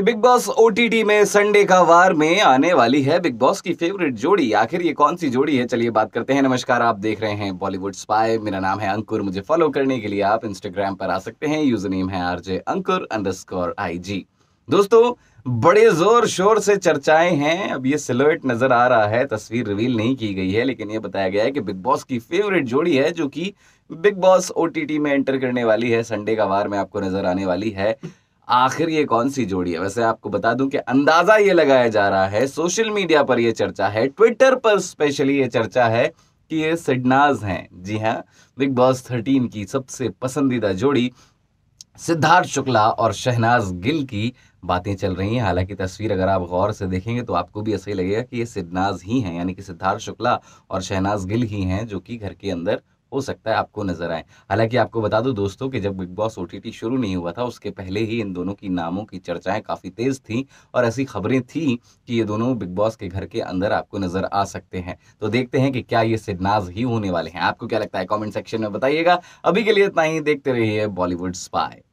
big Boss OTT में Sunday का वार में आने वाली है बिग बॉस की फेवरेट जोड़ी आखिर ये कौन सी जोड़ी है चलिए बात करते हैं नमस्कार आप देख रहे हैं बॉलीवुड स्पाई मेरा नाम है अंकुर मुझे फॉलो करने के लिए आप इंस्टाग्राम पर आ सकते हैं यूजर नेम है आरजे अंकुर अंडरस्कोर आईजी दोस्तों बड़े जोर शोर से चर्चाएं हैं अब ये सिलोएट नजर आ रहा है तस्वीर रिवील नहीं की गई है लेकिन ये बताया गया है कि बिग बॉस की फेवरेट जोड़ी है जो कि बिग बॉस ओटीटी में एंटर करने वाली है संडे का वार में आपको नजर आने वाली है आखिर ये कौन सी जोड़ी है वैसे आपको बता दूं कि अंदाजा ये लगाया जा रहा है सोशल मीडिया पर ये चर्चा है ट्विटर पर स्पेशली ये चर्चा है कि ये सिडनाज हैं जी हाँ बिग बॉस थर्टीन की सबसे पसंदीदा जोड़ी सिद्धार्थ शुक्ला और शहनाज गिल की बातें चल रही हैं हालांकि तस्वीर अगर आप गौर से देखेंगे तो आपको भी ऐसा ही लगेगा कि ये सिद्धनाज ही हैं यानी कि सिद्धार्थ शुक्ला और शहनाज गिल ही हैं जो कि घर के अंदर हो सकता है आपको नजर आए हालांकि आपको बता दूं दोस्तों कि जब बिग बॉस ओ शुरू नहीं हुआ था उसके पहले ही इन दोनों की नामों की चर्चाएं काफ़ी तेज़ थी और ऐसी खबरें थी कि ये दोनों बिग बॉस के घर के अंदर आपको नजर आ सकते हैं तो देखते हैं कि क्या ये सिडनाज ही होने वाले हैं आपको क्या लगता है कॉमेंट सेक्शन में बताइएगा अभी के लिए इतना ही देखते रहिए बॉलीवुड स्पाई